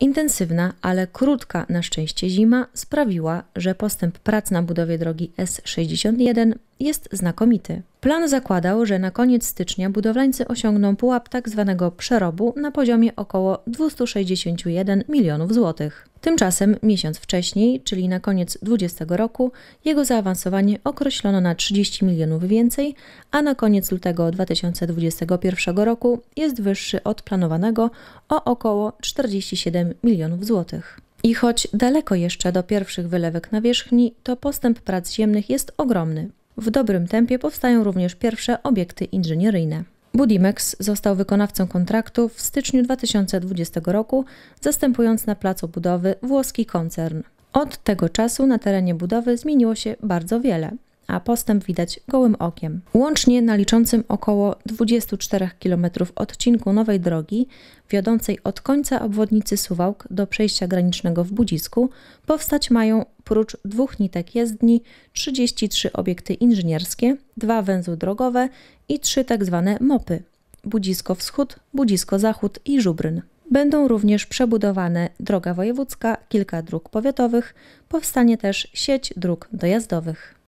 Intensywna, ale krótka na szczęście zima sprawiła, że postęp prac na budowie drogi S61 jest znakomity. Plan zakładał, że na koniec stycznia budowlańcy osiągną pułap tzw. Tak przerobu na poziomie około 261 milionów złotych. Tymczasem miesiąc wcześniej, czyli na koniec 20 roku, jego zaawansowanie określono na 30 milionów więcej, a na koniec lutego 2021 roku jest wyższy od planowanego o około 47 milionów złotych. I choć daleko jeszcze do pierwszych wylewek na wierzchni, to postęp prac ziemnych jest ogromny. W dobrym tempie powstają również pierwsze obiekty inżynieryjne. Budimex został wykonawcą kontraktu w styczniu 2020 roku, zastępując na placu budowy włoski koncern. Od tego czasu na terenie budowy zmieniło się bardzo wiele, a postęp widać gołym okiem. Łącznie na liczącym około 24 km odcinku nowej drogi, wiodącej od końca obwodnicy Suwałk do przejścia granicznego w Budzisku, powstać mają oprócz dwóch nitek jezdni, 33 obiekty inżynierskie, dwa węzły drogowe i trzy tak zwane mopy. Budzisko Wschód, Budzisko Zachód i Żubryn. Będą również przebudowane droga wojewódzka, kilka dróg powiatowych, powstanie też sieć dróg dojazdowych.